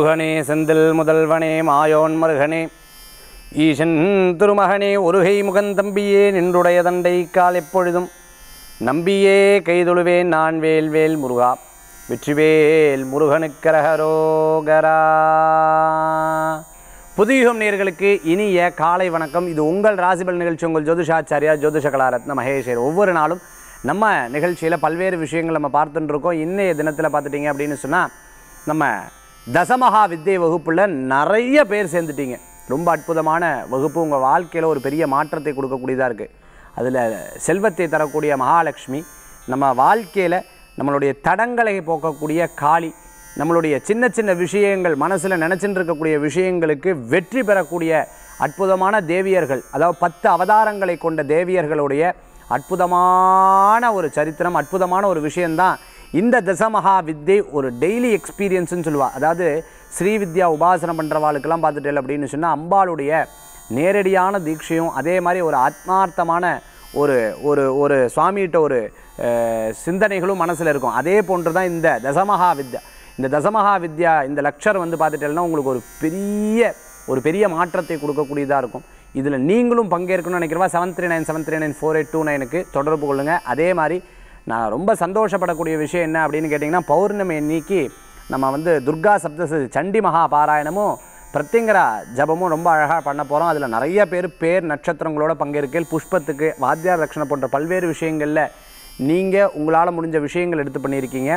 முருகனே செந்தில் முதல்வனே மாயோன் மருகனே ஈசன் திருமகனே ஒருகை முகந்தம்பியே நின்றுடைய தண்டை கால் எப்பொழுதும் நம்பியே கைதொழுவேன் நான் வேல் வேல் முருகா வெற்றிவேல் முருகனுக்கரகரோகரா புதியுகம் நேர்களுக்கு இனிய காலை வணக்கம் இது உங்கள் ராசிபல் நிகழ்ச்சி உங்கள் ஜோதிஷாச்சாரியா ஜோதிஷ கலாரத்ன மகேஷர் ஒவ்வொரு நாளும் நம்ம நிகழ்ச்சியில் பல்வேறு விஷயங்கள் நம்ம பார்த்துட்டு இருக்கோம் இன்றைய தினத்தில் பார்த்துட்டிங்க அப்படின்னு சொன்னால் நம்ம தசமகா வித்தை வகுப்பில் நிறைய பேர் சேர்ந்துட்டீங்க ரொம்ப அற்புதமான வகுப்பு உங்கள் வாழ்க்கையில் ஒரு பெரிய மாற்றத்தை கொடுக்கக்கூடியதாக இருக்குது அதில் செல்வத்தை தரக்கூடிய மகாலட்சுமி நம்ம வாழ்க்கையில் நம்மளுடைய தடங்களை போக்கக்கூடிய காளி நம்மளுடைய சின்ன சின்ன விஷயங்கள் மனசில் நினச்சின்னு இருக்கக்கூடிய விஷயங்களுக்கு வெற்றி பெறக்கூடிய அற்புதமான தேவியர்கள் அதாவது பத்து அவதாரங்களை கொண்ட தேவியர்களுடைய அற்புதமான ஒரு சரித்திரம் அற்புதமான ஒரு விஷயந்தான் இந்த தசமகா வித்தை ஒரு டெய்லி எக்ஸ்பீரியன்ஸ்னு சொல்லுவாள் அதாவது ஸ்ரீ வித்யா உபாசனம் பண்ணுறவாளுக்கெல்லாம் இல்லை அப்படின்னு சொன்னால் அம்பாளுடைய நேரடியான தீட்சையும் அதே மாதிரி ஒரு ஆத்மார்த்தமான ஒரு ஒரு ஒரு சுவாமிகிட்ட ஒரு சிந்தனைகளும் மனசில் இருக்கும் அதே போன்று தான் இந்த தசமகா வித்யா இந்த தசமகா வித்யா இந்த லக்ஷர் வந்து பார்த்துட்டேன்னா உங்களுக்கு ஒரு பெரிய ஒரு பெரிய மாற்றத்தை கொடுக்கக்கூடியதாக இருக்கும் இதில் நீங்களும் பங்கேற்கணும்னு நினைக்கிறவா seven three nine seven three nine four eight two நைனுக்கு தொடர்பு கொள்ளுங்கள் அதே மாதிரி நான் ரொம்ப சந்தோஷப்படக்கூடிய விஷயம் என்ன அப்படின்னு கேட்டிங்கன்னா பௌர்ணமி நீக்கி நம்ம வந்து துர்கா சப்த சண்டி மகா பாராயணமும் பிரத்யங்கரா ஜபமும் ரொம்ப அழகாக பண்ண போகிறோம் அதில் நிறைய பேர் பேர் நட்சத்திரங்களோட பங்கேற்கையில் புஷ்பத்துக்கு வாத்தியார் ரட்சணை போன்ற பல்வேறு விஷயங்களில் நீங்கள் உங்களால் முடிஞ்ச விஷயங்கள் எடுத்து பண்ணியிருக்கீங்க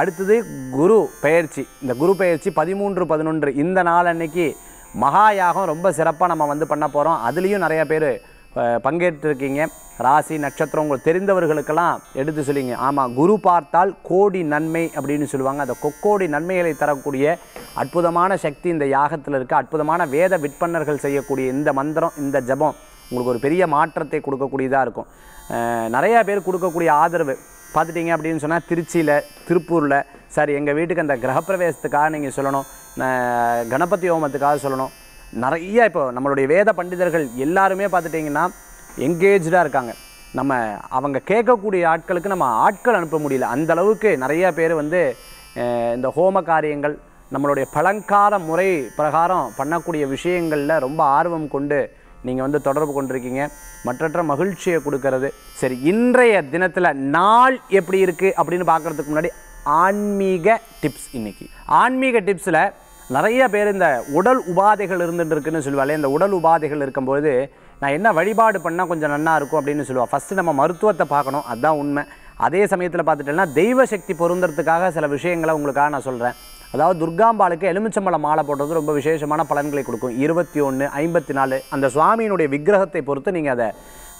அடுத்தது குரு பயிற்சி இந்த குரு பயிற்சி பதிமூன்று பதினொன்று இந்த நாள் அன்னைக்கு யாகம் ரொம்ப சிறப்பாக நம்ம வந்து பண்ண போகிறோம் அதுலேயும் நிறையா பேர் பங்கேற்றிருக்கீங்க ராசி நட்சத்திரம் உங்களுக்கு தெரிந்தவர்களுக்கெல்லாம் எடுத்து சொல்லிங்க ஆமாம் குரு பார்த்தால் கோடி நன்மை அப்படின்னு சொல்லுவாங்க அந்த கொக்கோடி நன்மைகளை தரக்கூடிய அற்புதமான சக்தி இந்த யாகத்தில் இருக்க அற்புதமான வேத விற்பன்னர்கள் செய்யக்கூடிய இந்த மந்திரம் இந்த ஜபம் உங்களுக்கு ஒரு பெரிய மாற்றத்தை கொடுக்கக்கூடியதாக இருக்கும் நிறையா பேர் கொடுக்கக்கூடிய ஆதரவு பார்த்துட்டிங்க அப்படின்னு சொன்னால் திருச்சியில் திருப்பூரில் சார் எங்கள் வீட்டுக்கு அந்த கிரகப்பிரவேசத்துக்காக நீங்கள் சொல்லணும் கணபதி ஹோமத்துக்காக சொல்லணும் நிறைய இப்போ நம்மளுடைய வேத பண்டிதர்கள் எல்லாருமே பார்த்துட்டிங்கன்னா என்கேஜாக இருக்காங்க நம்ம அவங்க கேட்கக்கூடிய ஆட்களுக்கு நம்ம ஆட்கள் அனுப்ப முடியல அந்த அளவுக்கு நிறையா பேர் வந்து இந்த ஹோம காரியங்கள் நம்மளுடைய பழங்கால முறை பிரகாரம் பண்ணக்கூடிய விஷயங்களில் ரொம்ப ஆர்வம் கொண்டு நீங்கள் வந்து தொடர்பு கொண்டிருக்கீங்க மற்றற்ற மகிழ்ச்சியை கொடுக்கறது சரி இன்றைய தினத்தில் நாள் எப்படி இருக்குது அப்படின்னு பார்க்குறதுக்கு முன்னாடி ஆன்மீக டிப்ஸ் இன்றைக்கி ஆன்மீக டிப்ஸில் நிறைய பேர் இந்த உடல் உபாதைகள் இருந்துட்டுருக்குன்னு சொல்லுவாள் இந்த உடல் உபாதைகள் இருக்கும்போது நான் என்ன வழிபாடு பண்ணால் கொஞ்சம் நல்லா இருக்கும் அப்படின்னு சொல்லுவாள் ஃபஸ்ட்டு நம்ம மருத்துவத்தை பார்க்கணும் அதுதான் உண்மை அதே சமயத்தில் பார்த்துட்டேன்னா தெய்வ சக்தி பொருந்துறதுக்காக சில விஷயங்களை உங்களுக்காக நான் சொல்கிறேன் அதாவது துர்காம்பாளுக்கு எலுமிச்சம்பழம் மாலை போடுறது ரொம்ப விசேஷமான பலன்களை கொடுக்கும் இருபத்தி ஒன்று ஐம்பத்தி நாலு அந்த சுவாமியினுடைய விக்கிரகத்தை பொறுத்து நீங்கள் அதை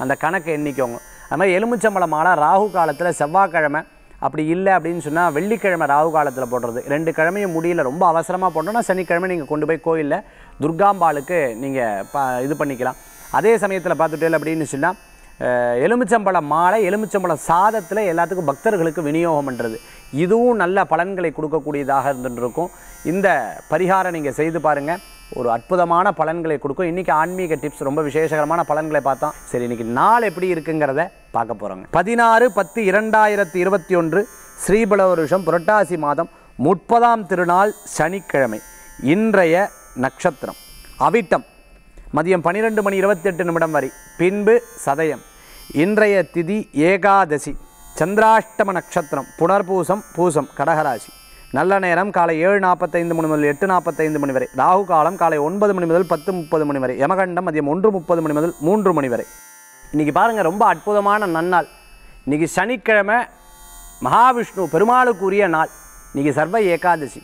அந்த கணக்கை எண்ணிக்கோங்க அது மாதிரி எலுமிச்சம்பழம் மாலை ராகு காலத்தில் செவ்வாய்க்கிழமை அப்படி இல்லை அப்படின்னு சொன்னால் வெள்ளிக்கிழமை ராகு காலத்தில் போடுறது ரெண்டு கிழமையும் முடியல ரொம்ப அவசரமாக போட்டோம்னா சனிக்கிழமை நீங்கள் கொண்டு போய் கோயிலில் துர்காம்பாளுக்கு நீங்கள் ப இது பண்ணிக்கலாம் அதே சமயத்தில் பார்த்துட்டே அப்படின்னு சொன்னால் எலுமிச்சம்பழம் மாலை எலுமிச்சம்பழம் சாதத்தில் எல்லாத்துக்கும் பக்தர்களுக்கு விநியோகம் பண்ணுறது இதுவும் நல்ல பலன்களை கொடுக்கக்கூடியதாக இருந்துருக்கும் இந்த பரிகாரம் நீங்கள் செய்து பாருங்கள் ஒரு அற்புதமான பலன்களை கொடுக்கும் இன்றைக்கி ஆன்மீக டிப்ஸ் ரொம்ப விசேஷகரமான பலன்களை பார்த்தோம் சரி இன்றைக்கி நாள் எப்படி இருக்குங்கிறத பார்க்க போகிறோங்க பதினாறு பத்து இரண்டாயிரத்தி இருபத்தி ஒன்று ஸ்ரீபலவருஷம் புரட்டாசி மாதம் முப்பதாம் திருநாள் சனிக்கிழமை இன்றைய நட்சத்திரம் அவிட்டம் மதியம் பன்னிரெண்டு மணி இருபத்தெட்டு நிமிடம் வரை பின்பு சதயம் இன்றைய திதி ஏகாதசி சந்திராஷ்டம நட்சத்திரம் புனர்பூசம் பூசம் கடகராசி நல்ல நேரம் காலை ஏழு நாற்பத்தைந்து மணி முதல் எட்டு நாற்பத்தைந்து மணி வரை ராகு காலம் காலை ஒன்பது மணி முதல் பத்து முப்பது மணி வரை யமகண்டம் மதியம் ஒன்று முப்பது மணி முதல் மூன்று மணி வரை இன்றைக்கி பாருங்கள் ரொம்ப அற்புதமான நன்னாள் இன்றைக்கி சனிக்கிழமை மகாவிஷ்ணு பெருமாளுக்குரிய நாள் இன்றைக்கி சர்வ ஏகாதசி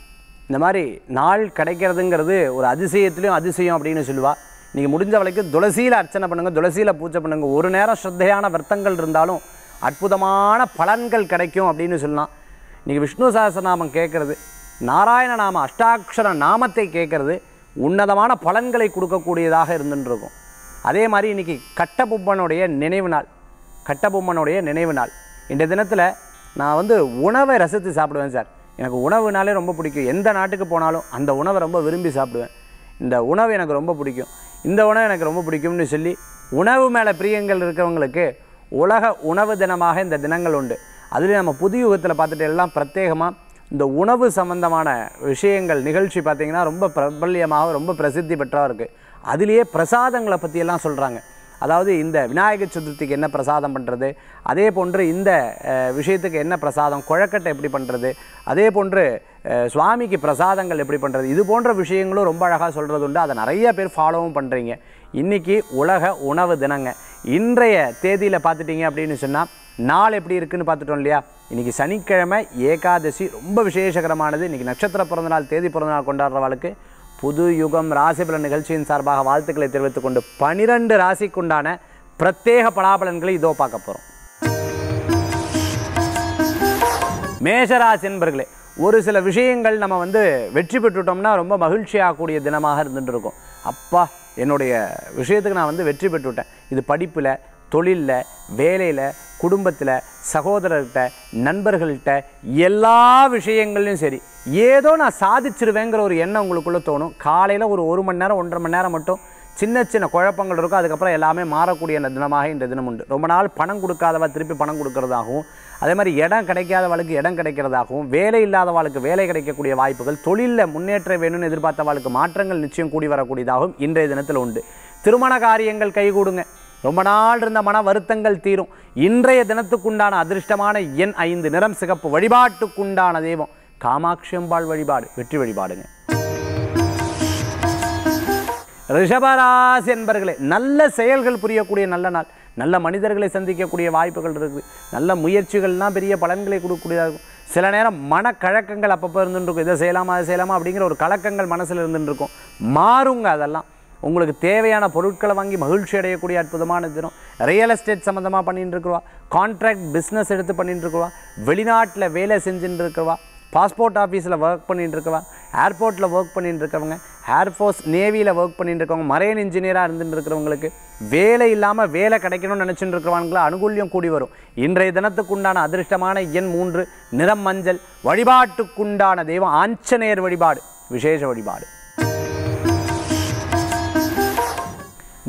இந்த மாதிரி நாள் கிடைக்கிறதுங்கிறது ஒரு அதிசயத்துலேயும் அதிசயம் அப்படின்னு சொல்லுவாள் நீங்கள் முடிஞ்ச வரைக்கும் துளசியில் அர்ச்சனை பண்ணுங்கள் துளசியில் பூஜை பண்ணுங்கள் ஒரு நேரம் ஸ்ரத்தையான விரத்தங்கள் இருந்தாலும் அற்புதமான பலன்கள் கிடைக்கும் அப்படின்னு சொல்லலாம் இன்றைக்கி விஷ்ணு சாஸ்திரநாமம் கேட்குறது நாராயண நாம அஷ்டாட்சர நாமத்தை கேட்குறது உன்னதமான பலன்களை கொடுக்கக்கூடியதாக இருந்துருக்கும் அதே மாதிரி இன்றைக்கி கட்டபொம்மனுடைய நினைவு நாள் கட்டபொம்மனுடைய நினைவு நாள் இந்த தினத்தில் நான் வந்து உணவை ரசித்து சாப்பிடுவேன் சார் எனக்கு உணவுனாலே ரொம்ப பிடிக்கும் எந்த நாட்டுக்கு போனாலும் அந்த உணவை ரொம்ப விரும்பி சாப்பிடுவேன் இந்த உணவு எனக்கு ரொம்ப பிடிக்கும் இந்த உணவு எனக்கு ரொம்ப பிடிக்கும்னு சொல்லி உணவு மேலே பிரியங்கள் இருக்கிறவங்களுக்கு உலக உணவு தினமாக இந்த தினங்கள் உண்டு அதுலேயும் நம்ம புது யுகத்தில் பார்த்துட்டு எல்லாம் பிரத்யேகமாக இந்த உணவு சம்மந்தமான விஷயங்கள் நிகழ்ச்சி பார்த்திங்கன்னா ரொம்ப பிரபல்யமாக ரொம்ப பிரசித்தி பெற்றாக இருக்குது அதுலேயே பிரசாதங்களை பற்றியெல்லாம் சொல்கிறாங்க அதாவது இந்த விநாயகர் சதுர்த்திக்கு என்ன பிரசாதம் பண்ணுறது அதே போன்று இந்த விஷயத்துக்கு என்ன பிரசாதம் குழக்கட்டை எப்படி பண்ணுறது அதே போன்று சுவாமிக்கு பிரசாதங்கள் எப்படி பண்ணுறது இது போன்ற விஷயங்களும் ரொம்ப அழகாக சொல்கிறது உண்டு அதை நிறைய பேர் ஃபாலோவும் பண்ணுறீங்க இன்றைக்கி உலக உணவு தினங்க இன்றைய தேதியில் பார்த்துட்டிங்க அப்படின்னு சொன்னால் நாள் எப்படி இருக்குதுன்னு பார்த்துட்டோம் இல்லையா இன்றைக்கி சனிக்கிழமை ஏகாதசி ரொம்ப விசேஷகரமானது இன்றைக்கி நட்சத்திர பிறந்தநாள் தேதி பிறந்தநாள் கொண்டாடுறவளுக்கு புது யுகம் ராசிபலன் நிகழ்ச்சியின் சார்பாக வாழ்த்துக்களை தெரிவித்துக் கொண்டு பனிரெண்டு ராசிக்குண்டான பிரத்யேக பலாபலன்களை இதோ பார்க்க போகிறோம் மேஷராசி என்பர்களே ஒரு சில விஷயங்கள் நம்ம வந்து வெற்றி பெற்றுட்டோம்னா ரொம்ப மகிழ்ச்சியாகக்கூடிய தினமாக இருந்துகிட்டு இருக்கும் அப்பா என்னுடைய விஷயத்துக்கு நான் வந்து வெற்றி பெற்றுவிட்டேன் இது படிப்பில் தொழிலில் வேலையில் குடும்பத்தில் சகோதரர்கிட்ட நண்பர்கள்கிட்ட எல்லா விஷயங்கள்லையும் சரி ஏதோ நான் சாதிச்சிருவேங்கிற ஒரு எண்ணம் உங்களுக்குள்ளே தோணும் காலையில் ஒரு ஒரு மணி நேரம் ஒன்றரை மணி நேரம் மட்டும் சின்ன சின்ன குழப்பங்கள் இருக்கும் அதுக்கப்புறம் எல்லாமே மாறக்கூடிய தினமாக இந்த தினம் உண்டு ரொம்ப நாள் பணம் கொடுக்காதவா திருப்பி பணம் கொடுக்கறதாகவும் அதே மாதிரி இடம் கிடைக்காதவளுக்கு இடம் கிடைக்கிறதாகவும் வேலை இல்லாதவாளுக்கு வேலை கிடைக்கக்கூடிய வாய்ப்புகள் தொழிலில் முன்னேற்ற வேணும்னு எதிர்பார்த்தவாளுக்கு மாற்றங்கள் நிச்சயம் கூடி வரக்கூடியதாகவும் இன்றைய தினத்தில் உண்டு திருமண காரியங்கள் கைகூடுங்க ரொம்ப நாள் இருந்த மன வருத்தங்கள் தீரும் இன்றைய தினத்துக்குண்டான அதிர்ஷ்டமான எண் ஐந்து நிறம் சிகப்பு வழிபாட்டுக்குண்டான தெய்வம் காமாட்சியம்பாள் வழிபாடு வெற்றி வழிபாடுங்க ரிஷபராசி என்பர்களே நல்ல செயல்கள் புரியக்கூடிய நல்ல நாள் நல்ல மனிதர்களை சந்திக்கக்கூடிய வாய்ப்புகள் இருக்குது நல்ல முயற்சிகள்லாம் பெரிய பலன்களை கொடுக்கக்கூடியதாக இருக்கும் சில நேரம் மனக்கழக்கங்கள் அப்பப்போ இருந்துருக்கும் இதை செய்யலாமா அதை செய்யலாமா அப்படிங்கிற ஒரு கலக்கங்கள் மனசில் இருந்துருக்கும் மாறுங்க அதெல்லாம் உங்களுக்கு தேவையான பொருட்களை வாங்கி மகிழ்ச்சி அடையக்கூடிய அற்புதமான தினம் ரியல் எஸ்டேட் சம்மந்தமாக பண்ணிட்டு இருக்கிறவா கான்ட்ராக்ட் பிஸ்னஸ் எடுத்து பண்ணிட்டு வெளிநாட்டில் வேலை செஞ்சுட்டு இருக்கிறவா பாஸ்போர்ட் ஆஃபீஸில் ஒர்க் பண்ணிகிட்டு இருக்கவா ஏர்போர்ட்டில் ஒர்க் பண்ணிட்டு இருக்கவங்க ஏர்ஃபோர்ஸ் நேவியில் ஒர்க் பண்ணிட்டு இருக்கவங்க மரையன் இன்ஜினியராக இருந்துட்டு இருக்கிறவங்களுக்கு வேலை இல்லாமல் வேலை கிடைக்கணும்னு நினச்சிட்டு இருக்கிறவங்களா அனுகூல்யம் கூடி வரும் இன்றைய தினத்துக்குண்டான அதிர்ஷ்டமான எண் மூன்று நிறம் மஞ்சள் வழிபாட்டுக்குண்டான தெய்வம் ஆஞ்சநேயர் வழிபாடு விசேஷ வழிபாடு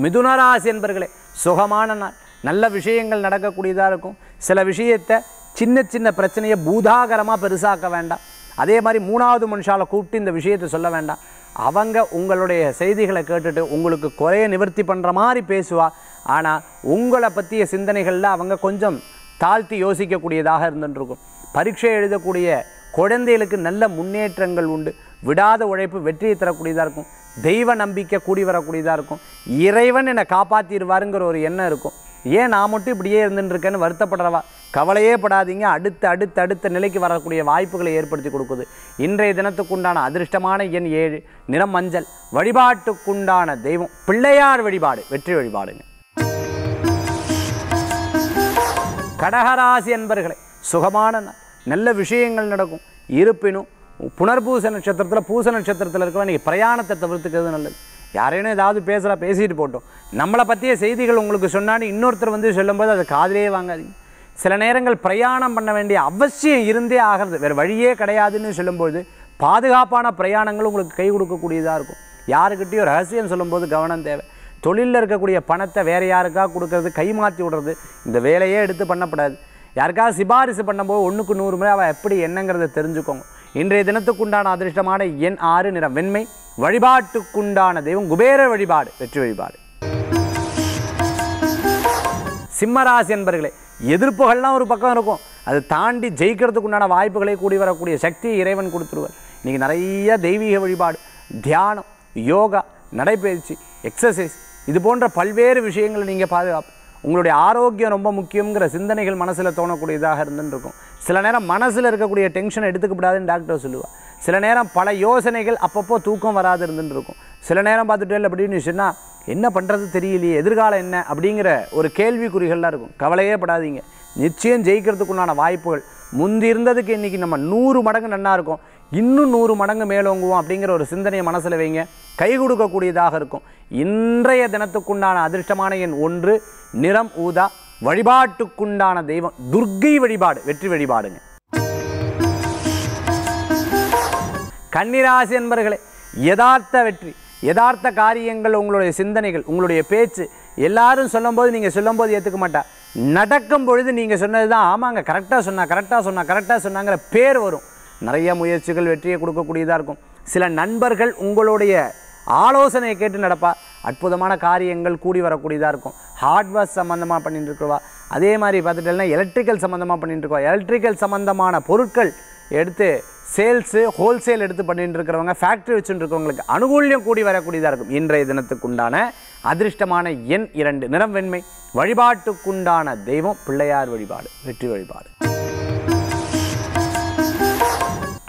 மிதுனராசி என்பர்களே சுகமான நாள் நல்ல விஷயங்கள் நடக்கக்கூடியதாக இருக்கும் சில விஷயத்தை சின்ன சின்ன பிரச்சனையை பூதாகரமாக பெருசாக்க வேண்டாம் அதே மாதிரி மூணாவது மனுஷால் கூப்பிட்டு இந்த விஷயத்தை சொல்ல வேண்டாம் அவங்க உங்களுடைய செய்திகளை கேட்டுட்டு உங்களுக்கு குறைய நிவர்த்தி பண்ணுற மாதிரி பேசுவா ஆனால் உங்களை பற்றிய சிந்தனைகளில் அவங்க கொஞ்சம் தாழ்த்தி யோசிக்கக்கூடியதாக இருந்துட்டுருக்கும் பரீட்சை எழுதக்கூடிய குழந்தைகளுக்கு நல்ல முன்னேற்றங்கள் உண்டு விடாத உழைப்பு வெற்றியை தரக்கூடியதாக இருக்கும் தெய்வ நம்பிக்கை கூடி வரக்கூடியதாக இருக்கும் இறைவன் என்னை காப்பாற்றிடுவாருங்கிற ஒரு எண்ணம் இருக்கும் ஏன் நான் மட்டும் இப்படியே இருந்துட்டுருக்கேன்னு வருத்தப்படுறவா கவலையே படாதீங்க அடுத்த அடுத்த அடுத்த நிலைக்கு வரக்கூடிய வாய்ப்புகளை ஏற்படுத்தி கொடுக்குது இன்றைய தினத்துக்குண்டான அதிர்ஷ்டமான எண் ஏழு நிறம் மஞ்சள் வழிபாட்டுக்குண்டான தெய்வம் பிள்ளையார் வழிபாடு வெற்றி வழிபாடுங்க கடகராசி என்பர்களே சுகமான நல்ல விஷயங்கள் நடக்கும் இருப்பினும் புனர்பூச நட்சத்திரத்தில் பூச நட்சத்திரத்தில் இருக்கவன் நீங்கள் பிரயாணத்தை தவிர்த்துக்கிறது நல்லது யாரேனும் ஏதாவது பேசுகிறா பேசிட்டு போட்டோம் நம்மளை பற்றிய செய்திகள் உங்களுக்கு சொன்னான்னு இன்னொருத்தர் வந்து சொல்லும்போது அது காதலே வாங்காதீங்க சில நேரங்கள் பிரயாணம் பண்ண வேண்டிய அவசியம் இருந்தே ஆகிறது வேறு வழியே கிடையாதுன்னு சொல்லும்போது பாதுகாப்பான பிரயாணங்கள் உங்களுக்கு கை கொடுக்கக்கூடியதாக இருக்கும் யாருக்கிட்டேயும் ரகசியம் சொல்லும்போது கவனம் தேவை தொழிலில் இருக்கக்கூடிய பணத்தை வேறு யாருக்கா கொடுக்கறது மாற்றி விடுறது இந்த வேலையே எடுத்து பண்ணப்படாது யாருக்காவது சிபாரிசு பண்ணும்போது ஒன்றுக்கு நூறு முறை அவள் எப்படி என்னங்கிறத தெரிஞ்சுக்கோங்க இன்றைய தினத்துக்குண்டான அதிர்ஷ்டமான எண் ஆறு நிறம் வெண்மை வழிபாட்டுக்குண்டான தெய்வம் குபேர வழிபாடு வெற்றி வழிபாடு சிம்மராசி என்பர்களே எதிர்ப்புகள்லாம் ஒரு பக்கம் இருக்கும் அது தாண்டி ஜெயிக்கிறதுக்குண்டான வாய்ப்புகளை கூடி வரக்கூடிய சக்தி இறைவன் கொடுத்துருவார் இன்றைக்கி நிறைய தெய்வீக வழிபாடு தியானம் யோகா நடைபயிற்சி எக்ஸசைஸ் இது போன்ற பல்வேறு விஷயங்களை நீங்கள் பாதுகாப்பு உங்களுடைய ஆரோக்கியம் ரொம்ப முக்கியங்கிற சிந்தனைகள் மனசில் தோணக்கூடியதாக இருந்துருக்கும் சில நேரம் மனசில் இருக்கக்கூடிய டென்ஷன் எடுத்துக்கப்படாதுன்னு டாக்டர் சொல்லுவாள் சில நேரம் பல யோசனைகள் அப்பப்போ தூக்கம் வராது இருந்துருக்கும் சில நேரம் பார்த்துட்டு இல்லை அப்படின்னு சொன்னால் என்ன பண்ணுறது தெரியலையே எதிர்காலம் என்ன அப்படிங்கிற ஒரு கேள்விக்குறிகள்லாம் இருக்கும் கவலையே படாதீங்க நிச்சயம் ஜெயிக்கிறதுக்குண்டான வாய்ப்புகள் முந்தி இருந்ததுக்கு இன்றைக்கி நம்ம நூறு மடங்கு நன்னாக இருக்கும் இன்னும் நூறு மடங்கு மேலோங்குவோம் அப்படிங்கிற ஒரு சிந்தனையை மனசில் வைங்க கை கொடுக்கக்கூடியதாக இருக்கும் இன்றைய தினத்துக்குண்டான அதிர்ஷ்டமான எண் ஒன்று நிறம் ஊதா வழிபாட்டுக்குண்டான தெய்வம் துர்கை வழிபாடு வெற்றி வழிபாடுங்க கன்னிராசி என்பர்களே யதார்த்த வெற்றி யதார்த்த காரியங்கள் உங்களுடைய சிந்தனைகள் உங்களுடைய பேச்சு எல்லாரும் சொல்லும்போது நீங்கள் சொல்லும்போது ஏற்றுக்க மாட்டா நடக்கும் பொழுது நீங்கள் சொன்னது தான் ஆமாங்க கரெக்டாக சொன்னால் கரெக்டாக சொன்னால் கரெக்டாக சொன்னாங்கிற பேர் வரும் நிறைய முயற்சிகள் வெற்றியை கொடுக்கக்கூடியதாக இருக்கும் சில நண்பர்கள் உங்களுடைய ஆலோசனையை கேட்டு நடப்பா அற்புதமான காரியங்கள் கூடி வரக்கூடியதாக இருக்கும் ஹார்ட்வேர் சம்மந்தமாக பண்ணிட்டு இருக்கிறவா அதே மாதிரி பார்த்துட்டேன்னா எலக்ட்ரிக்கல் சம்மந்தமாக பண்ணிட்டு இருக்கவா எலக்ட்ரிக்கல் சம்மந்தமான பொருட்கள் எடுத்து சேல்ஸு ஹோல்சேல் எடுத்து பண்ணிட்டு இருக்கிறவங்க ஃபேக்ட்ரி வச்சுட்டு இருக்கவங்களுக்கு அனுகூல்யம் கூடி வரக்கூடியதாக இருக்கும் இன்றைய தினத்துக்குண்டான அதிர்ஷ்டமான எண் இரண்டு நிறம் வெண்மை வழிபாட்டுக்குண்டான தெய்வம் பிள்ளையார் வழிபாடு வெற்றி வழிபாடு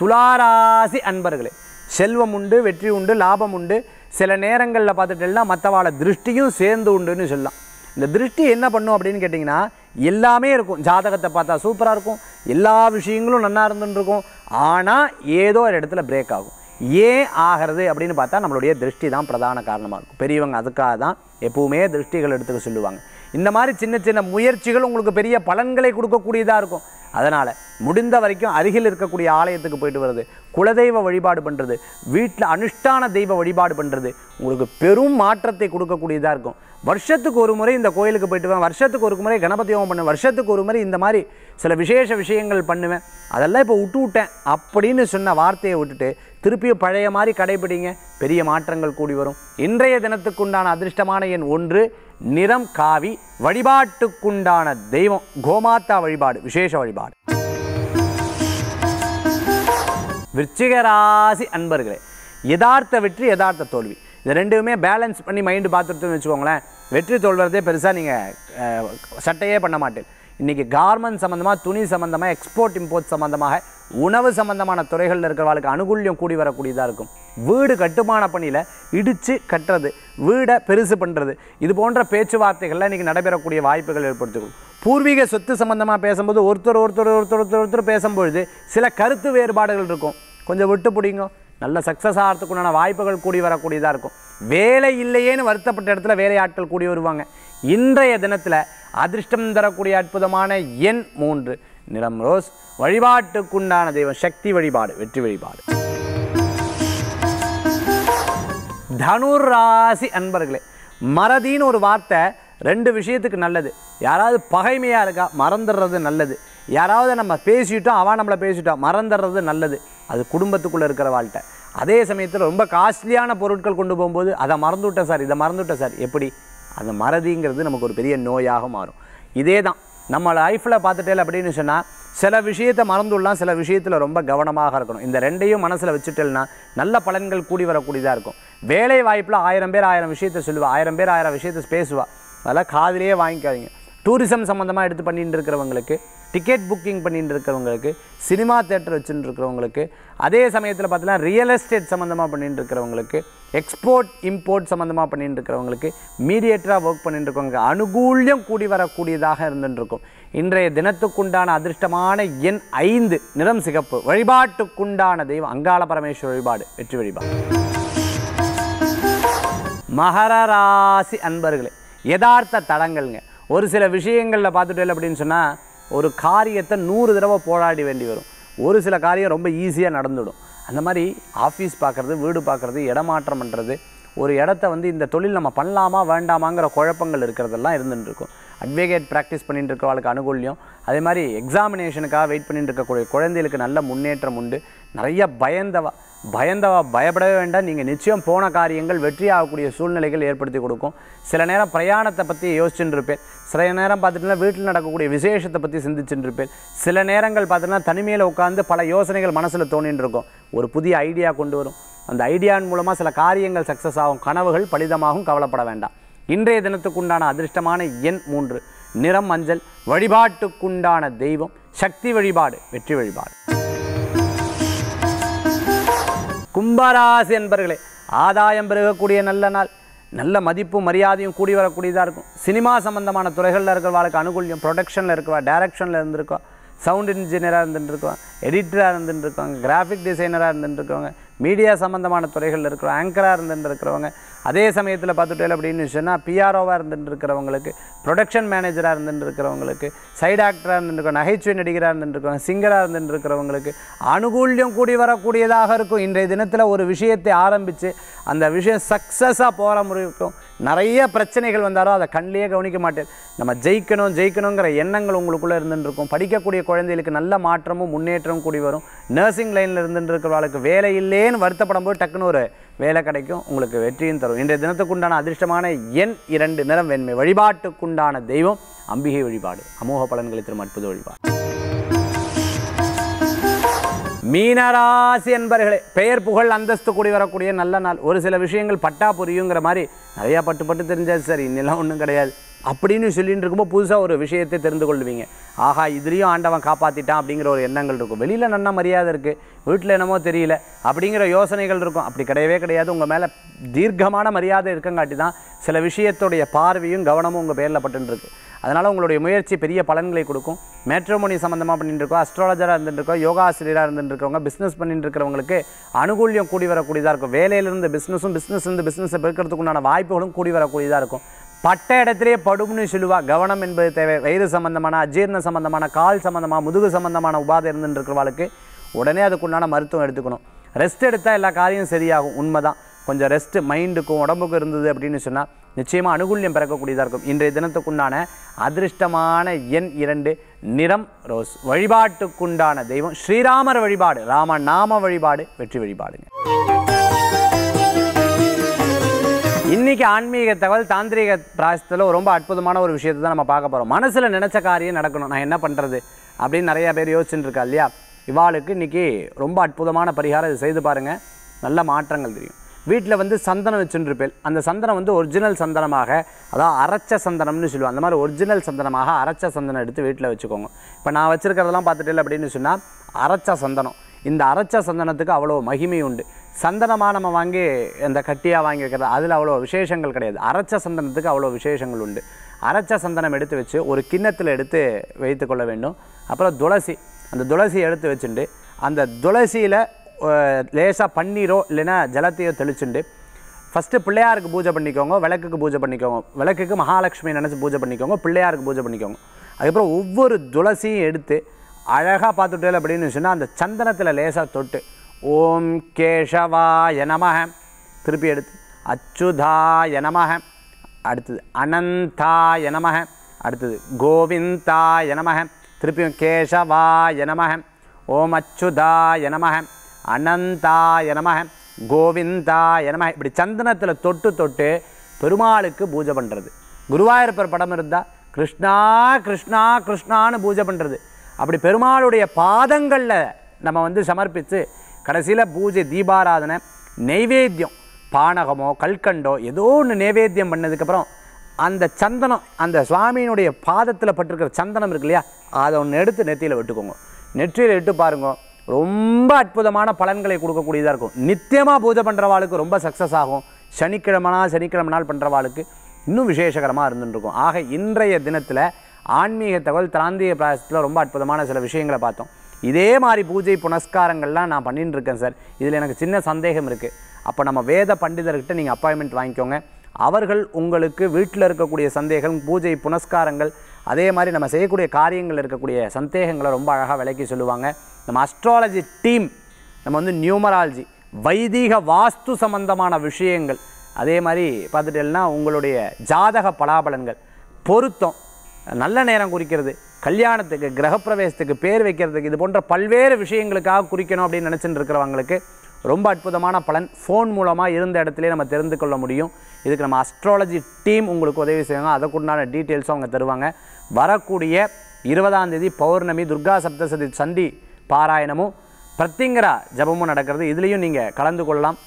துளாராசி அன்பர்களே செல்வம் உண்டு வெற்றி உண்டு லாபம் உண்டு சில நேரங்களில் பார்த்துட்டேன்னா மற்றவாழ திருஷ்டியும் சேர்ந்து உண்டுன்னு சொல்லலாம் இந்த திருஷ்டி என்ன பண்ணும் அப்படின்னு கேட்டிங்கன்னா எல்லாமே இருக்கும் ஜாதகத்தை பார்த்தா சூப்பராக இருக்கும் எல்லா விஷயங்களும் நல்லா இருந்துருக்கும் ஆனால் ஏதோ ஒரு இடத்துல பிரேக் ஆகும் ஏன் ஆகிறது அப்படின்னு பார்த்தா நம்மளுடைய திருஷ்டி தான் பிரதான காரணமாக இருக்கும் பெரியவங்க அதுக்காக தான் எப்போவுமே திருஷ்டிகள் எடுத்துக்க சொல்லுவாங்க இந்த மாதிரி சின்ன சின்ன முயற்சிகள் உங்களுக்கு பெரிய பலன்களை கொடுக்கக்கூடியதாக இருக்கும் அதனால் முடிந்த வரைக்கும் அருகில் இருக்கக்கூடிய ஆலயத்துக்கு போயிட்டு வர்றது குலதெய்வ வழிபாடு பண்ணுறது வீட்டில் அனுஷ்டான தெய்வ வழிபாடு பண்ணுறது உங்களுக்கு பெரும் மாற்றத்தை கொடுக்கக்கூடியதாக இருக்கும் வருஷத்துக்கு ஒரு முறை இந்த கோயிலுக்கு போயிட்டு வரேன் வருஷத்துக்கு ஒரு முறை கணபதி ஹோமம் பண்ணுவேன் வருஷத்துக்கு ஒரு முறை இந்த மாதிரி சில விசேஷ விஷயங்கள் பண்ணுவேன் அதெல்லாம் இப்போ விட்டு விட்டேன் அப்படின்னு சொன்ன வார்த்தையை விட்டுட்டு திருப்பியும் பழைய மாதிரி கடைபிடிங்க பெரிய மாற்றங்கள் கூடி வரும் இன்றைய தினத்துக்குண்டான அதிர்ஷ்டமான எண் ஒன்று நிறம் காவி வழிபாட்டுக்குண்டான தெய்வம் கோமாத்தா வழிபாடு விசேஷ வழிபாடு விருச்சிகராசி அன்பர்களே யதார்த்த வெற்றி யதார்த்த தோல்வி இது ரெண்டுமே பேலன்ஸ் பண்ணி மைண்டு பார்த்துட்டு வச்சுக்கோங்களேன் வெற்றி தோல்வதே பெருசாக நீங்கள் சட்டையே பண்ண மாட்டேன் இன்றைக்கி கார்மெண்ட் சம்மந்தமாக துணி சம்மந்தமாக எக்ஸ்போர்ட் இம்போர்ட் சம்மந்தமாக உணவு சம்மந்தமான துறைகளில் இருக்கிறவர்களுக்கு அனுகூல்யம் கூடி வரக்கூடியதாக இருக்கும் வீடு கட்டுமான பணியில் இடித்து கட்டுறது வீடை பெருசு பண்ணுறது இது போன்ற பேச்சுவார்த்தைகளில் இன்றைக்கி நடைபெறக்கூடிய வாய்ப்புகள் ஏற்படுத்திக்கும் பூர்வீக சொத்து சம்மந்தமாக பேசும்போது ஒருத்தர் ஒருத்தர் ஒருத்தர் ஒருத்தர் ஒருத்தர் பேசும்பொழுது சில கருத்து வேறுபாடுகள் இருக்கும் கொஞ்சம் விட்டு பிடிங்கும் நல்ல சக்ஸஸ் ஆகிறதுக்கு உண்டான வாய்ப்புகள் கூடி வரக்கூடியதாக இருக்கும் வேலை இல்லையேன்னு வருத்தப்பட்ட இடத்துல வேலையாட்கள் கூடி வருவாங்க இன்றைய தினத்தில் அதிர்ஷ்டம் தரக்கூடிய அற்புதமான எண் மூன்று நிறம் ரோஸ் வழிபாட்டுக்குண்டான தெய்வம் சக்தி வழிபாடு வெற்றி வழிபாடு தனுர் ராசி அன்பர்களே மறதின்னு ஒரு வார்த்தை ரெண்டு விஷயத்துக்கு நல்லது யாராவது பகைமையாக இருக்கா மறந்துடுறது நல்லது யாராவது நம்ம பேசிட்டோம் அவன் நம்மளை பேசிட்டோம் மறந்துடுறது நல்லது அது குடும்பத்துக்குள்ளே இருக்கிற வாழ்க்கை அதே சமயத்தில் ரொம்ப காஸ்ட்லியான பொருட்கள் கொண்டு போகும்போது அதை மறந்துவிட்டேன் சார் இதை மறந்துவிட்டேன் சார் எப்படி அந்த மறதிங்கிறது நமக்கு ஒரு பெரிய நோயாக மாறும் இதே தான் நம்ம லைஃப்பில் பார்த்துட்டேல அப்படின்னு சொன்னால் சில விஷயத்தை மறந்துடலாம் சில விஷயத்தில் ரொம்ப கவனமாக இருக்கணும் இந்த ரெண்டையும் மனசில் வச்சுட்டேன்னா நல்ல பலன்கள் கூடி வரக்கூடியதாக இருக்கும் வேலை வாய்ப்பில் ஆயிரம் பேர் ஆயிரம் விஷயத்தை சொல்லுவாள் ஆயிரம் பேர் ஆயிரம் விஷயத்தை பேசுவாள் அதெல்லாம் காதிலேயே வாங்கிக்காதீங்க டூரிசம் சம்மந்தமாக எடுத்து பண்ணிட்டு இருக்கிறவங்களுக்கு டிக்கெட் புக்கிங் பண்ணிகிட்டு இருக்கிறவங்களுக்கு சினிமா தேட்டர் வச்சுட்டு இருக்கிறவங்களுக்கு அதே சமயத்தில் பார்த்தீங்கன்னா ரியல் எஸ்டேட் சம்மந்தமாக பண்ணிகிட்டு இருக்கிறவங்களுக்கு எக்ஸ்போர்ட் இம்போர்ட் சம்மந்தமாக பண்ணிகிட்டு இருக்கிறவங்களுக்கு மீடியேட்டராக ஒர்க் பண்ணிகிட்டு இருக்கவங்க அனுகூல்யம் கூடி வரக்கூடியதாக இருந்துட்டுருக்கும் இன்றைய தினத்துக்குண்டான அதிர்ஷ்டமான எண் ஐந்து நிறம் சிகப்பு வழிபாட்டுக்குண்டான தெய்வம் அங்காள பரமேஸ்வர வழிபாடு வெற்றி வழிபாடு மகர ராசி அன்பர்களே யதார்த்த தடங்கள்ங்க ஒரு சில விஷயங்களில் பார்த்துட்டு அப்படின்னு சொன்னால் ஒரு காரியத்தை நூறு தடவை போராடி வேண்டி வரும் ஒரு சில காரியம் ரொம்ப ஈஸியாக நடந்துடும் அந்த மாதிரி ஆஃபீஸ் பார்க்குறது வீடு பார்க்குறது இடமாற்றம் பண்ணுறது ஒரு இடத்த வந்து இந்த தொழில் நம்ம பண்ணலாமா வேண்டாமாங்கிற குழப்பங்கள் இருக்கிறதெல்லாம் இருந்துகிட்டு இருக்கும் அட்வொகேட் ப்ராக்டிஸ் பண்ணிட்டு வாழ்க்கை அனுகூல்யம் அதே மாதிரி எக்ஸாமினேஷனுக்காக வெயிட் பண்ணிட்டு இருக்கக்கூடிய குழந்தைகளுக்கு நல்ல முன்னேற்றம் உண்டு நிறைய பயந்தவா பயந்தவா பயப்படவே வேண்டாம் நீங்கள் நிச்சயம் போன காரியங்கள் வெற்றி ஆகக்கூடிய சூழ்நிலைகள் ஏற்படுத்தி கொடுக்கும் சில நேரம் பிரயாணத்தை பற்றி யோசிச்சுட்டு இருப்பேன் சில நேரம் பார்த்துட்டுனா வீட்டில் நடக்கக்கூடிய விசேஷத்தை பற்றி சிந்திச்சுட்டு இருப்பேன் சில நேரங்கள் பார்த்தினா தனிமையில் உட்காந்து பல யோசனைகள் மனசில் தோணின்னு இருக்கும் ஒரு புதிய ஐடியா கொண்டு வரும் அந்த ஐடியாவின் மூலமாக சில காரியங்கள் சக்ஸஸ் ஆகும் கனவுகள் பலிதமாகவும் கவலைப்பட வேண்டாம் இன்றைய தினத்துக்குண்டான அதிர்ஷ்டமான எண் மூன்று நிறம் மஞ்சள் வழிபாட்டுக்குண்டான தெய்வம் சக்தி வழிபாடு வெற்றி வழிபாடு கும்பராசி என்பர்களே ஆதாயம் பெருகக்கூடிய நல்ல நாள் நல்ல மதிப்பும் மரியாதையும் கூடி வரக்கூடியதாக இருக்கும் சினிமா சம்மந்தமான துறைகளில் வாழ்க்கை அனுகூலியம் ப்ரொடக்ஷனில் இருக்கிறவா டைரக்ஷனில் இருந்திருக்கோம் சவுண்ட் இன்ஜினியராக இருந்துட்டுருக்கோம் எடிட்டராக இருந்துட்டுருக்கவங்க கிராஃபிக் டிசைனராக இருந்துட்டுருக்கவங்க மீடியா சம்மந்தமான துறைகளில் இருக்கிறோம் ஆங்கராக இருந்துட்டு அதே சமயத்தில் பார்த்துட்டேல் அப்படின்னு சொன்னால் பிஆர்ஓவாக இருந்துட்டு இருக்கிறவங்களுக்கு ப்ரொடக்ஷன் மேனேஜராக இருந்துட்டு இருக்கிறவங்களுக்கு சைடு ஆக்டராக இருந்துருக்க நகைச்சுவை நடிகராக இருந்துருக்கிறவங்க சிங்கராக இருந்துட்டு இருக்கிறவங்களுக்கு அனுகூல்யம் கூடி வரக்கூடியதாக இருக்கும் இன்றைய தினத்தில் ஒரு விஷயத்தை ஆரம்பித்து அந்த விஷயம் சக்ஸஸாக போகிற முறைக்கும் நிறைய பிரச்சனைகள் வந்தாரோ அதை கண்லேயே கவனிக்க மாட்டேன் நம்ம ஜெயிக்கணும் ஜெயிக்கணுங்கிற எண்ணங்கள் உங்களுக்குள்ளே இருந்துருக்கும் படிக்கக்கூடிய குழந்தைகளுக்கு நல்ல மாற்றமும் முன்னேற்றமும் கூடி வரும் நர்சிங் லைனில் இருந்துருக்கிறவளுக்கு வேலை இல்லைன்னு வருத்தப்படும் போது டக்குன்னு ஒரு வேலை கிடைக்கும் உங்களுக்கு வெற்றியும் தரும் இன்றைய தினத்துக்குண்டான அதிர்ஷ்டமான எண் இரண்டு நிறம் வெண்மை வழிபாட்டுக்குண்டான தெய்வம் அம்பிகை வழிபாடு அமோக பலன்களை திரும்ப அற்புத வழிபாடு மீனராசி என்பர்களே பெயர் புகழ் அந்தஸ்து கூடி வரக்கூடிய நல்ல நாள் ஒரு சில விஷயங்கள் பட்டா புரியுங்கிற மாதிரி நிறையா பட்டு பட்டு தெரிஞ்சாச்சு சார் இன்னெல்லாம் ஒன்றும் கிடையாது அப்படின்னு சொல்லிட்டு இருக்கும்போது புதுசாக ஒரு விஷயத்தை தெரிந்து கொள்வீங்க ஆஹா இதுலேயும் ஆண்டவன் காப்பாற்றிட்டான் அப்படிங்கிற ஒரு எண்ணங்கள் இருக்கும் வெளியில் நன்னா மரியாதை இருக்குது வீட்டில் என்னமோ தெரியல அப்படிங்கிற யோசனைகள் இருக்கும் அப்படி கிடையவே கிடையாது உங்கள் மேலே தீர்க்கமான மரியாதை இருக்கங்காட்டி தான் சில விஷயத்துடைய பார்வையும் கவனமும் உங்கள் பேரில் பட்டுருக்கு அதனால் உங்களுடைய முயற்சி பெரிய பலன்களை கொடுக்கும் மேட்ரோமோனி சம்மந்தமாக பண்ணிட்டு இருக்கோம் அஸ்ட்ராலஜராக இருந்துட்டுருக்கோம் யோகா ஆசிரியராக இருந்துட்டுருக்கவங்க பிஸ்னஸ் பண்ணிட்டு இருக்கிறவங்களுக்கு அனுகூலியம் கூடி வரக்கூடியதாக இருக்கும் வேலையிலேருந்து பிஸ்னஸும் பிஸ்னஸ்லேருந்து பிஸ்னஸை பெருக்கிறதுக்கு உண்டான வாய்ப்புகளும் கூடி வரக்கூடியதாக இருக்கும் பட்ட இடத்துலேயே படும்னு சொல்லுவா கவனம் என்பது தேவை வயிறு சம்மந்தமான அஜீர்ண சம்மந்தமான கால் சம்மந்தமாக முதுகு சம்மந்தமான உபாதை இருந்துட்டு இருக்கிறவாளுக்கு உடனே அதுக்குண்டான மருத்துவம் எடுத்துக்கணும் ரெஸ்ட் எடுத்தால் எல்லா காரியம் சரியாகும் உண்மைதான் கொஞ்சம் ரெஸ்ட்டு மைண்டுக்கும் உடம்புக்கும் இருந்தது அப்படின்னு சொன்னால் நிச்சயமாக அனுகூல்யம் பிறக்கக்கூடியதாக இருக்கும் இன்றைய தினத்துக்குண்டான அதிர்ஷ்டமான எண் இரண்டு நிறம் ரோஸ் வழிபாட்டுக்குண்டான தெய்வம் ஸ்ரீராமர் வழிபாடு ராம நாம வழிபாடு வெற்றி வழிபாடுங்க இன்னைக்கு ஆன்மீக தகவல் தாந்திரிக பிராயத்தில் ரொம்ப அற்புதமான ஒரு விஷயத்தை தான் நம்ம பார்க்க போகிறோம் மனசில் நினச்ச காரியம் நடக்கணும் நான் என்ன பண்ணுறது அப்படின்னு நிறையா பேர் இருக்கா இல்லையா இவாளுக்கு இன்றைக்கி ரொம்ப அற்புதமான பரிகாரம் இதை செய்து பாருங்கள் நல்ல மாற்றங்கள் தெரியும் வீட்டில் வந்து சந்தனம் வச்சுருப்பேன் அந்த சந்தனம் வந்து ஒரிஜினல் சந்தனமாக அதாவது அரைச்ச சந்தனம்னு சொல்லுவோம் அந்த மாதிரி ஒரிஜினல் சந்தனமாக அரைச்ச சந்தனம் எடுத்து வீட்டில் வச்சுக்கோங்க இப்போ நான் வச்சுருக்கிறதெல்லாம் பார்த்துட்டேன் அப்படின்னு சொன்னால் அரைச்ச சந்தனம் இந்த அரைச்ச சந்தனத்துக்கு அவ்வளோ மகிமை உண்டு சந்தனமாக நம்ம வாங்கி இந்த கட்டியாக வாங்கி வைக்கிறது அதில் அவ்வளோ விசேஷங்கள் கிடையாது அரைச்ச சந்தனத்துக்கு அவ்வளோ விசேஷங்கள் உண்டு அரைச்ச சந்தனம் எடுத்து வச்சு ஒரு கிண்ணத்தில் எடுத்து வைத்து கொள்ள வேண்டும் அப்புறம் துளசி அந்த துளசி எடுத்து வச்சுட்டு அந்த துளசியில் லேசாக பன்னீரோ இல்லைன்னா ஜலத்தையோ தெளிச்சுண்டு ஃபஸ்ட்டு பிள்ளையாருக்கு பூஜை பண்ணிக்கோங்க விளக்குக்கு பூஜை பண்ணிக்கோங்க விளக்குக்கு மகாலட்சுமி நினச்சி பூஜை பண்ணிக்கோங்க பிள்ளையாருக்கு பூஜை பண்ணிக்கோங்க அதுக்கப்புறம் ஒவ்வொரு துளசியும் எடுத்து அழகாக பார்த்துட்டேல் அப்படின்னு சொன்னால் அந்த சந்தனத்தில் லேசாக தொட்டு ஓம் கேஷவாய நமக திருப்பி எடுத்து அச்சுதாய நமக அடுத்தது அனந்தாய நமக அடுத்தது கோவிந்தாய நமக திருப்பியும் கேஷவா நமக ஓம் அச்சுதாய நமக அனந்தாய நமக கோவிந்தாய நமக இப்படி சந்தனத்தில் தொட்டு தொட்டு பெருமாளுக்கு பூஜை பண்ணுறது குருவாயிருப்பர் படம் இருந்தால் கிருஷ்ணா கிருஷ்ணா கிருஷ்ணான்னு பூஜை பண்ணுறது அப்படி பெருமாளுடைய பாதங்களில் நம்ம வந்து சமர்ப்பித்து கடைசியில் பூஜை தீபாராதனை நெய்வேத்தியம் பானகமோ கல்கண்டோ ஏதோ ஒன்று நைவேத்தியம் பண்ணதுக்கப்புறம் அந்த சந்தனம் அந்த சுவாமியினுடைய பாதத்தில் பட்டிருக்கிற சந்தனம் இருக்கு இல்லையா அதை ஒன்று எடுத்து நெத்தியில் விட்டுக்கோங்க நெற்றியில் விட்டு பாருங்க ரொம்ப அற்புதமான பலன்களை கொடுக்கக்கூடியதாக இருக்கும் நித்தியமாக பூஜை பண்ணுறவாளுக்கு ரொம்ப சக்ஸஸ் ஆகும் சனிக்கிழமனா சனிக்கிழமனால் பண்ணுறவாளுக்கு இன்னும் விசேஷகரமாக இருந்துருக்கும் ஆக இன்றைய தினத்தில் ஆன்மீக தகவல் பிராந்திய பிராசத்தில் ரொம்ப அற்புதமான சில விஷயங்களை பார்த்தோம் இதே மாதிரி பூஜை புனஸ்காரங்கள்லாம் நான் பண்ணிட்டு இருக்கேன் சார் இதில் எனக்கு சின்ன சந்தேகம் இருக்குது அப்போ நம்ம வேத பண்டிதர்கிட்ட நீங்கள் அப்பாயின்மெண்ட் வாங்கிக்கோங்க அவர்கள் உங்களுக்கு வீட்டில் இருக்கக்கூடிய சந்தேகம் பூஜை புனஸ்காரங்கள் அதே மாதிரி நம்ம செய்யக்கூடிய காரியங்கள் இருக்கக்கூடிய சந்தேகங்களை ரொம்ப அழகாக விளக்கி சொல்லுவாங்க நம்ம அஸ்ட்ராலஜி டீம் நம்ம வந்து நியூமராலஜி வைதீக வாஸ்து சம்பந்தமான விஷயங்கள் அதே மாதிரி பார்த்துட்டேன்னா உங்களுடைய ஜாதக பலாபலன்கள் பொருத்தம் நல்ல நேரம் குறிக்கிறது கல்யாணத்துக்கு கிரகப்பிரவேசத்துக்கு பேர் வைக்கிறதுக்கு இது போன்ற பல்வேறு விஷயங்களுக்காக குறிக்கணும் அப்படின்னு நினச்சிட்டு இருக்கிறவங்களுக்கு ரொம்ப அற்புதமான பலன் ஃபோன் மூலமாக இருந்த இடத்துலேயே நம்ம தெரிந்து கொள்ள முடியும் இதுக்கு நம்ம அஸ்ட்ராலஜி டீம் உங்களுக்கு உதவி செய்வாங்க கூடான டீட்டெயில்ஸும் அவங்க தருவாங்க வரக்கூடிய இருபதாம் தேதி பௌர்ணமி துர்கா சப்தசதி சண்டி பாராயணமும் பிரத்திங்கரா ஜபமும் நடக்கிறது இதுலேயும் நீங்கள் கலந்து கொள்ளலாம்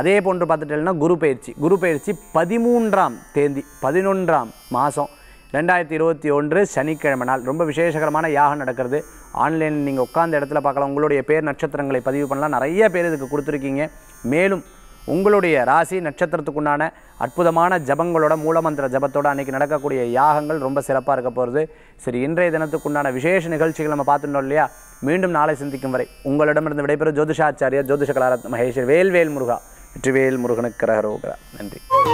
அதே போன்று இல்லைன்னா குரு பயிற்சி குரு பயிற்சி பதிமூன்றாம் தேதி பதினொன்றாம் மாதம் ரெண்டாயிரத்தி இருபத்தி ஒன்று சனிக்கிழமை நாள் ரொம்ப விசேஷகரமான யாகம் நடக்கிறது ஆன்லைன் நீங்கள் உட்காந்த இடத்துல பார்க்கலாம் உங்களுடைய பேர் நட்சத்திரங்களை பதிவு பண்ணலாம் நிறைய பேர் இதுக்கு கொடுத்துருக்கீங்க மேலும் உங்களுடைய ராசி நட்சத்திரத்துக்குண்டான அற்புதமான ஜபங்களோட மூலமந்திர ஜபத்தோடு அன்றைக்கி நடக்கக்கூடிய யாகங்கள் ரொம்ப சிறப்பாக இருக்க போகிறது சரி இன்றைய தினத்துக்குண்டான விசேஷ நிகழ்ச்சிகள் நம்ம பார்த்துட்டோம் இல்லையா மீண்டும் நாளை சிந்திக்கும் வரை உங்களிடமிருந்து விடைபெறும் ஜோதிஷாச்சாரியர் ஜோதிஷ கலாரத் மகேஷ் வேல்வேல் முருகா வெற்றிவேல் முருகனுக்கு கிரகரோகரா நன்றி